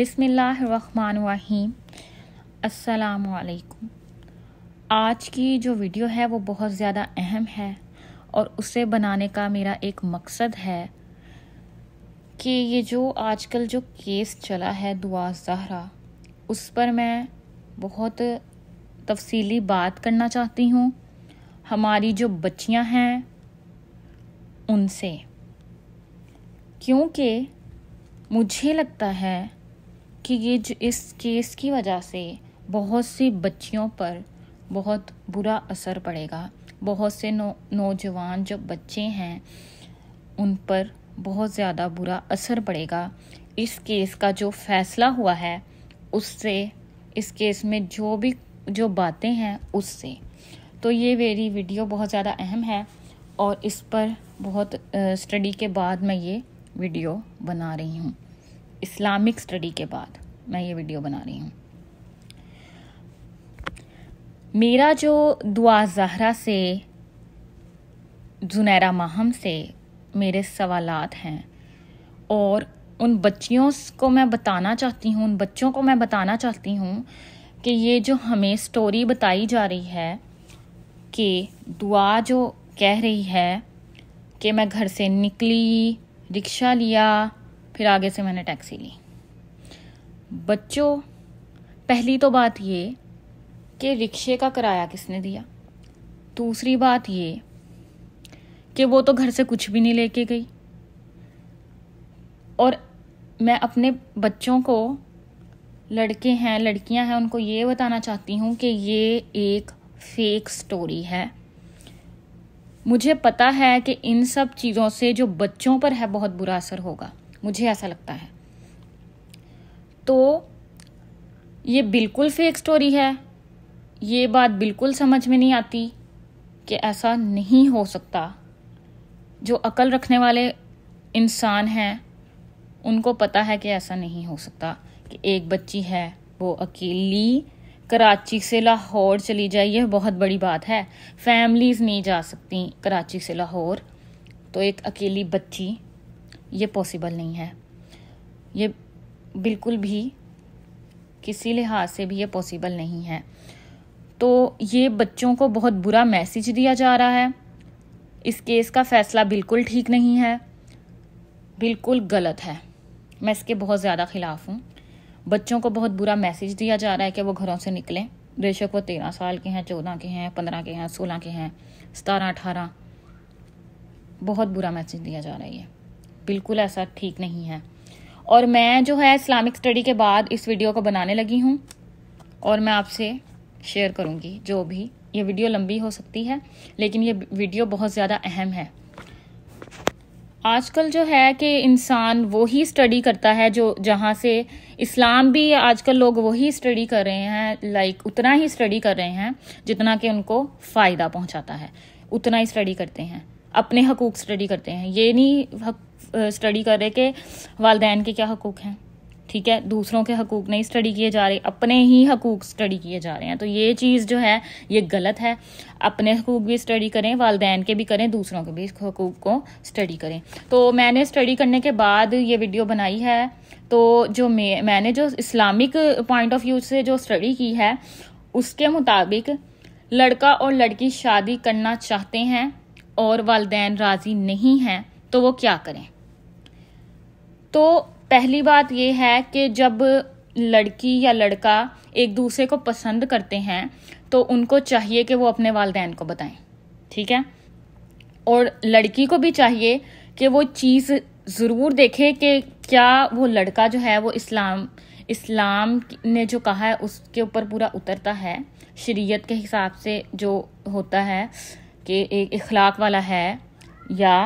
बिसमीम असलकुम आज की जो वीडियो है वो बहुत ज़्यादा अहम है और उसे बनाने का मेरा एक मकसद है कि ये जो आजकल जो केस चला है दुआ जहरा उस पर मैं बहुत तफसीली बात करना चाहती हूँ हमारी जो बच्चियाँ हैं उनसे क्योंकि मुझे लगता है कि ये जो इस केस की वजह से बहुत सी बच्चियों पर बहुत बुरा असर पड़ेगा बहुत से नौ नौजवान जो बच्चे हैं उन पर बहुत ज़्यादा बुरा असर पड़ेगा इस केस का जो फैसला हुआ है उससे इस केस में जो भी जो बातें हैं उससे तो ये मेरी वीडियो बहुत ज़्यादा अहम है और इस पर बहुत स्टडी के बाद मैं ये वीडियो बना रही हूँ इस्लामिक स्टडी के बाद मैं ये वीडियो बना रही हूँ मेरा जो दुआ जहरा से जुनैरा माहम से मेरे सवालात हैं और उन बच्चियों को मैं बताना चाहती हूँ उन बच्चों को मैं बताना चाहती हूँ कि ये जो हमें स्टोरी बताई जा रही है कि दुआ जो कह रही है कि मैं घर से निकली रिक्शा लिया फिर आगे से मैंने टैक्सी ली बच्चों पहली तो बात ये कि रिक्शे का किराया किसने दिया दूसरी बात ये कि वो तो घर से कुछ भी नहीं लेके गई और मैं अपने बच्चों को लड़के हैं लड़कियां हैं उनको ये बताना चाहती हूँ कि ये एक फेक स्टोरी है मुझे पता है कि इन सब चीज़ों से जो बच्चों पर है बहुत बुरा असर होगा मुझे ऐसा लगता है तो ये बिल्कुल फेक स्टोरी है ये बात बिल्कुल समझ में नहीं आती कि ऐसा नहीं हो सकता जो अकल रखने वाले इंसान हैं उनको पता है कि ऐसा नहीं हो सकता कि एक बच्ची है वो अकेली कराची से लाहौर चली जाए यह बहुत बड़ी बात है फैमिलीज़ नहीं जा सकती कराची से लाहौर तो एक अकेली बच्ची ये पॉसिबल नहीं है ये बिल्कुल भी किसी लिहाज से भी ये पॉसिबल नहीं है तो ये बच्चों को बहुत बुरा मैसेज दिया जा रहा है इस केस का फैसला बिल्कुल ठीक नहीं है बिल्कुल गलत है मैं इसके बहुत ज़्यादा ख़िलाफ़ हूँ बच्चों को बहुत बुरा मैसेज दिया जा रहा है कि वो घरों से निकलें बेशक वो तेरह साल के हैं चौदह के हैं पंद्रह के हैं सोलह के हैं सतारह अठारह बहुत बुरा मैसेज दिया जा रहा है बिल्कुल ऐसा ठीक नहीं है और मैं जो है इस्लामिक स्टडी के बाद इस वीडियो को बनाने लगी हूँ और मैं आपसे शेयर करूँगी जो भी ये वीडियो लंबी हो सकती है लेकिन ये वीडियो बहुत ज़्यादा अहम है आजकल जो है कि इंसान वही स्टडी करता है जो जहाँ से इस्लाम भी आजकल लोग वही स्टडी कर रहे हैं लाइक उतना ही स्टडी कर रहे हैं जितना कि उनको फ़ायदा पहुँचाता है उतना ही स्टडी करते हैं अपने हकूक स्टडी करते हैं ये नहीं स्टडी कर रहे कि वालदेन के क्या हकूक़ हैं ठीक है दूसरों के हकूक़ नहीं स्टडी किए जा रहे अपने ही हकूक़ स्टडी किए जा रहे हैं तो ये चीज़ जो है ये गलत है अपने हकूक़ भी स्टडी करें वालदेन के भी करें दूसरों के भी हकूक़ को स्टडी करें तो मैंने स्टडी करने के बाद ये वीडियो बनाई है तो जो मे मैंने जो इस्लामिक पॉइंट ऑफ व्यू से जो स्टडी की है उसके मुताबिक लड़का और लड़की शादी करना चाहते हैं और वालदेन राज़ी नहीं हैं तो वो क्या करें तो पहली बात ये है कि जब लड़की या लड़का एक दूसरे को पसंद करते हैं तो उनको चाहिए कि वो अपने वालदेन को बताएं ठीक है और लड़की को भी चाहिए कि वो चीज़ ज़रूर देखे कि क्या वो लड़का जो है वो इस्लाम इस्लाम ने जो कहा है उसके ऊपर पूरा उतरता है शरीयत के हिसाब से जो होता है कि एक इखलाक वाला है या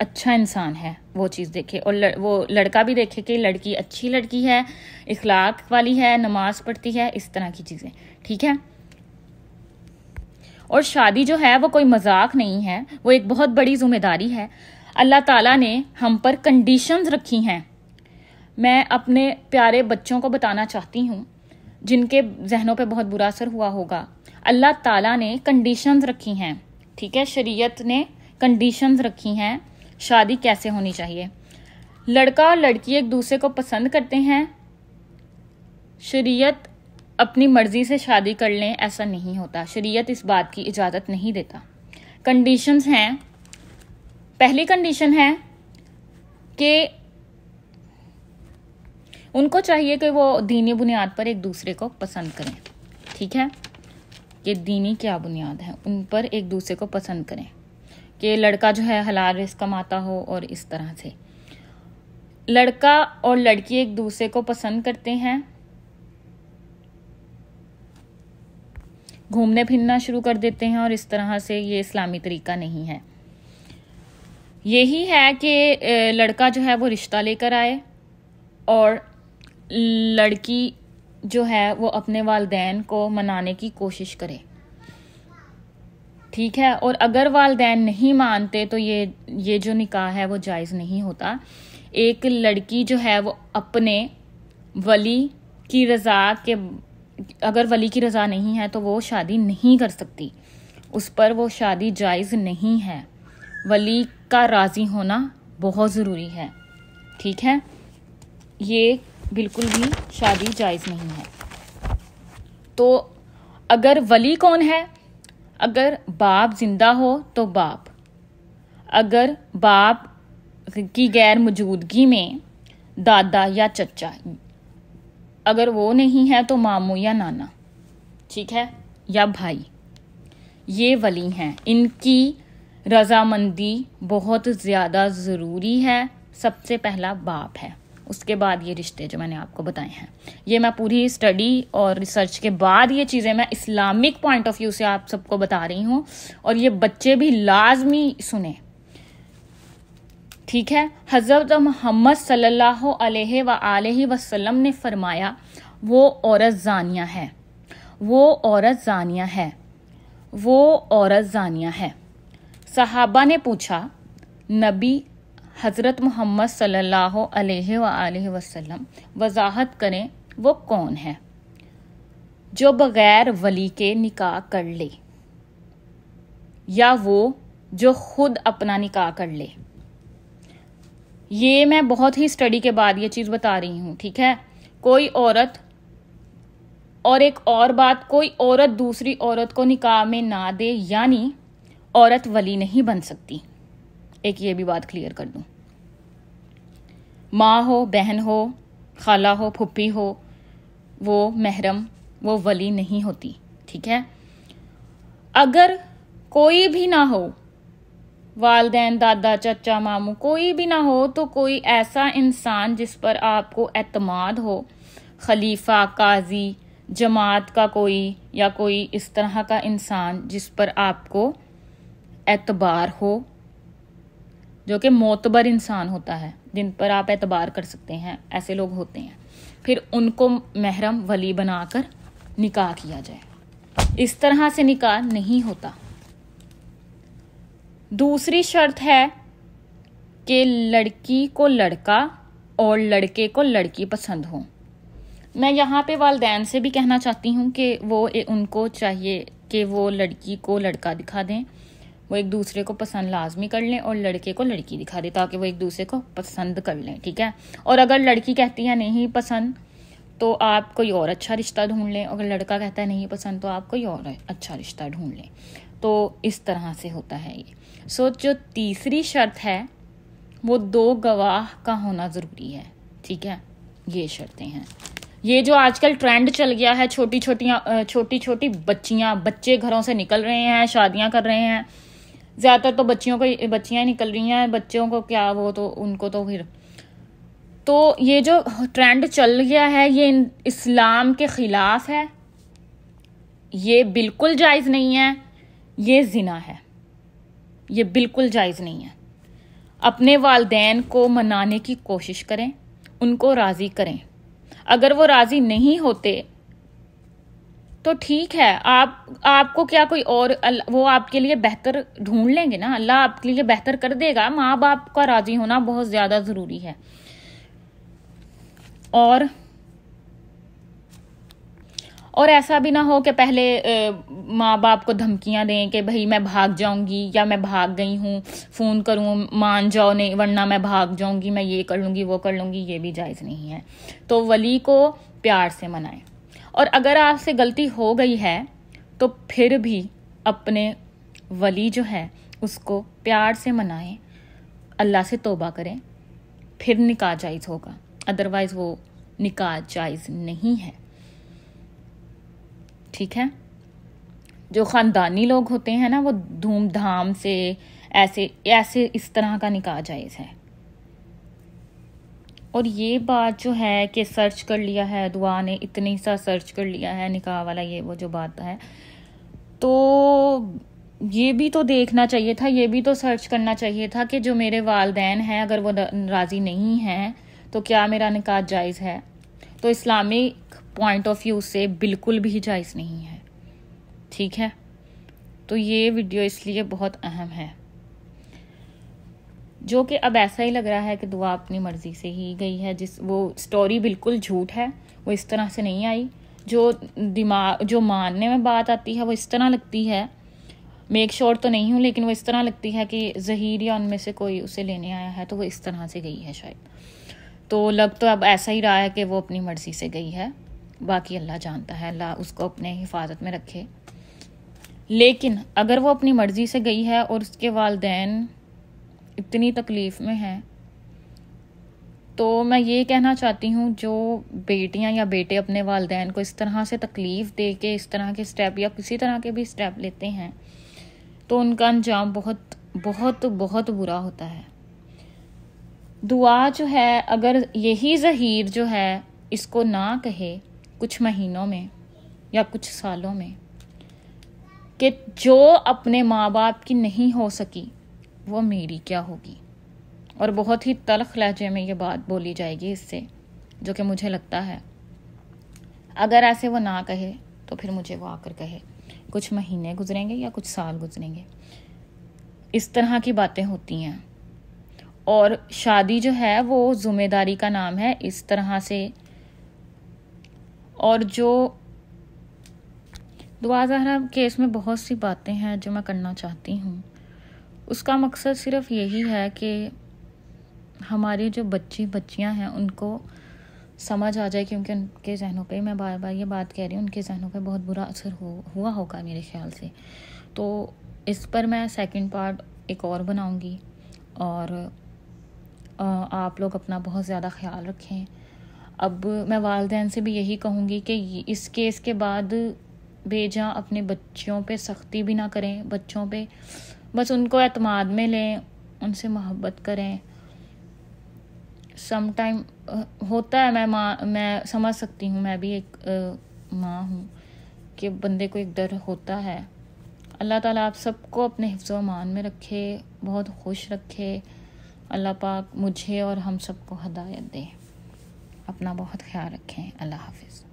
अच्छा इंसान है वो चीज़ देखे और लड़, वो लड़का भी देखे कि लड़की अच्छी लड़की है इखलाक वाली है नमाज पढ़ती है इस तरह की चीज़ें ठीक है और शादी जो है वो कोई मजाक नहीं है वो एक बहुत बड़ी जिम्मेदारी है अल्लाह ताला ने हम पर कंडीशंस रखी हैं मैं अपने प्यारे बच्चों को बताना चाहती हूँ जिनके जहनों पे बहुत बुरा असर हुआ होगा अल्लाह ताला ने कंडीशंस रखी हैं ठीक है शरीयत ने कंडीशंस रखी हैं शादी कैसे होनी चाहिए लड़का और लड़की एक दूसरे को पसंद करते हैं शरीयत अपनी मर्जी से शादी कर लें ऐसा नहीं होता शरीयत इस बात की इजाज़त नहीं देता कंडीशंस हैं पहली कंडीशन है कि उनको चाहिए कि वो दीनी बुनियाद पर एक दूसरे को पसंद करें ठीक है कि दीनी क्या बुनियाद है उन पर एक दूसरे को पसंद करें कि लड़का जो है हलाल रिस्क कमाता हो और इस तरह से लड़का और लड़की एक दूसरे को पसंद करते हैं घूमने फिरना शुरू कर देते हैं और इस तरह से ये इस्लामी तरीका नहीं है यही है कि लड़का जो है वो रिश्ता लेकर आए और लड़की जो है वो अपने वालदेन को मनाने की कोशिश करे ठीक है और अगर वालदेन नहीं मानते तो ये ये जो निकाह है वो जायज़ नहीं होता एक लड़की जो है वो अपने वली की रज़ा के अगर वली की रज़ा नहीं है तो वो शादी नहीं कर सकती उस पर वो शादी जायज़ नहीं है वली का राज़ी होना बहुत ज़रूरी है ठीक है ये बिल्कुल भी शादी जायज़ नहीं है तो अगर वली कौन है अगर बाप जिंदा हो तो बाप अगर बाप की गैर मौजूदगी में दादा या चचा अगर वो नहीं है तो मामू या नाना ठीक है या भाई ये वली हैं इनकी रजामंदी बहुत ज़्यादा ज़रूरी है सबसे पहला बाप है उसके बाद ये रिश्ते जो मैंने आपको बताए हैं ये मैं पूरी स्टडी और रिसर्च के बाद ये चीज़ें मैं इस्लामिक पॉइंट ऑफ व्यू से आप सबको बता रही हूँ और ये बच्चे भी लाजमी सुने ठीक है हज़रत मोहम्मद सल्लल्लाहु अलैहि व वसल्लम ने फरमाया वो औरत जानिया है वो औरत जानिया है वो औरत जानिया है सहाबा ने पूछा नबी हज़रत मोहम्मद सल्लल्लाहु अलैहि वसल्लम वजाहत करें वो कौन है जो बग़ैर वली के निकाह कर ले या वो जो खुद अपना निकाह कर ले ये मैं बहुत ही स्टडी के बाद ये चीज़ बता रही हूँ ठीक है कोई औरत और एक और बात कोई औरत दूसरी औरत को निकाह में ना दे यानी औरत वली नहीं बन सकती एक ये भी बात क्लियर कर दूँ माँ हो बहन हो खाला हो फुप्पी हो वो महरम वो वली नहीं होती ठीक है अगर कोई भी ना हो वालदेन दादा चाचा मामू कोई भी ना हो तो कोई ऐसा इंसान जिस पर आपको एतमाद हो खलीफा काजी जमात का कोई या कोई इस तरह का इंसान जिस पर आपको एतबार हो जो कि मोतबर इंसान होता है जिन पर आप एतबार कर सकते हैं ऐसे लोग होते हैं फिर उनको महरम वली बनाकर निकाह किया जाए इस तरह से निकाह नहीं होता दूसरी शर्त है कि लड़की को लड़का और लड़के को लड़की पसंद हो मैं यहाँ पे वालदेन से भी कहना चाहती हूँ कि वो उनको चाहिए कि वो लड़की को लड़का दिखा दें वो एक दूसरे को पसंद लाजमी कर लें और लड़के को लड़की दिखा दें ताकि वो एक दूसरे को पसंद कर लें ठीक है और अगर लड़की कहती है नहीं पसंद तो आप कोई और अच्छा रिश्ता ढूंढ लें अगर लड़का कहता है नहीं पसंद तो आप कोई और अच्छा रिश्ता ढूंढ लें तो इस तरह से होता है ये सो जो तीसरी शर्त है वो दो गवाह का होना ज़रूरी है ठीक है ये शर्तें हैं ये जो आजकल ट्रेंड चल गया है छोटी छोटी छोटी छोटी बच्चियाँ बच्चे घरों से निकल रहे हैं शादियाँ कर रहे हैं ज़्यादातर तो बच्चियों को बच्चियाँ ही निकल रही हैं बच्चों को क्या वो तो उनको तो फिर तो ये जो ट्रेंड चल गया है ये इस्लाम के ख़िलाफ़ है ये बिल्कुल जायज़ नहीं है ये जिना है ये बिल्कुल जायज़ नहीं है अपने वालदेन को मनाने की कोशिश करें उनको राज़ी करें अगर वो राज़ी नहीं होते तो ठीक है आप आपको क्या कोई और वो आपके लिए बेहतर ढूंढ लेंगे ना अल्लाह आपके लिए बेहतर कर देगा माँ बाप का राजी होना बहुत ज़्यादा ज़रूरी है और और ऐसा भी ना हो कि पहले माँ बाप को धमकियां दें कि भाई मैं भाग जाऊंगी या मैं भाग गई हूं फ़ोन करूं मान जाओ नहीं वरना मैं भाग जाऊंगी मैं ये कर लूंगी वो कर लूंगी ये भी जायज़ नहीं है तो वली को प्यार से मनाएं और अगर आपसे गलती हो गई है तो फिर भी अपने वली जो है उसको प्यार से मनाएं अल्लाह से तोबा करें फिर निकाह जायज़ होगा अदरवाइज़ वो निकाह जायज़ नहीं है ठीक है जो ख़ानदानी लोग होते हैं ना वो धूमधाम से ऐसे ऐसे इस तरह का निकाह जायज़ है और ये बात जो है कि सर्च कर लिया है दुआ ने इतनी सा सर्च कर लिया है निकाह वाला ये वो जो बात है तो ये भी तो देखना चाहिए था ये भी तो सर्च करना चाहिए था कि जो मेरे वालदेन हैं अगर वो राज़ी नहीं हैं तो क्या मेरा निकाह जायज़ है तो इस्लामिक पॉइंट ऑफ व्यू से बिल्कुल भी जायज़ नहीं है ठीक है तो ये वीडियो इसलिए बहुत अहम है जो कि अब ऐसा ही लग रहा है कि दुआ अपनी मर्ज़ी से ही गई है जिस वो स्टोरी बिल्कुल झूठ है वो इस तरह से नहीं आई जो दिमाग जो मानने में बात आती है वो इस तरह लगती है मेक श्योर sure तो नहीं हूँ लेकिन वो इस तरह लगती है कि जहीर या उनमें से कोई उसे लेने आया है तो वो इस तरह से गई है शायद तो लग तो अब ऐसा ही रहा है कि वो अपनी मर्ज़ी से गई है बाकी अल्लाह जानता है अल्लाह उसको अपने हिफाजत में रखे लेकिन अगर वो अपनी मर्ज़ी से गई है और उसके वालदेन इतनी तकलीफ़ में हैं तो मैं ये कहना चाहती हूँ जो बेटियाँ या बेटे अपने वालदेन को इस तरह से तकलीफ़ दे के इस तरह के स्टेप या किसी तरह के भी स्टेप लेते हैं तो उनका अंजाम बहुत बहुत बहुत बुरा होता है दुआ जो है अगर यही जहीर जो है इसको ना कहे कुछ महीनों में या कुछ सालों में कि जो अपने माँ बाप की नहीं हो सकी वो मेरी क्या होगी और बहुत ही तलख लहजे में ये बात बोली जाएगी इससे जो कि मुझे लगता है अगर ऐसे वो ना कहे तो फिर मुझे वो आकर कहे कुछ महीने गुजरेंगे या कुछ साल गुजरेंगे इस तरह की बातें होती हैं और शादी जो है वो जुम्मेदारी का नाम है इस तरह से और जो दुआ जहरा केस में बहुत सी बातें हैं जो मैं करना चाहती हूँ उसका मकसद सिर्फ यही है कि हमारे जो बच्चे बच्चियां हैं उनको समझ आ जाए क्योंकि उनके जहनों पे मैं बार बार ये बात कह रही हूँ उनके जहनों पे बहुत बुरा असर हो हुआ होगा मेरे ख्याल से तो इस पर मैं सेकंड पार्ट एक और बनाऊँगी और आप लोग अपना बहुत ज़्यादा ख्याल रखें अब मैं वालदेन से भी यही कहूँगी कि इस केस के बाद बेजा अपने बच्चों पे सख्ती भी ना करें बच्चों पे बस उनको अतमाद में लें उनसे मोहब्बत करें समटाइम होता है मैं माँ मैं समझ सकती हूँ मैं भी एक माँ हूँ कि बंदे को एक डर होता है अल्लाह ताला आप सबको अपने हिफ्ज़ मान में रखे बहुत खुश रखे अल्लाह पाक मुझे और हम सबको हदायत दे अपना बहुत ख्याल रखें अल्लाह हाफिज़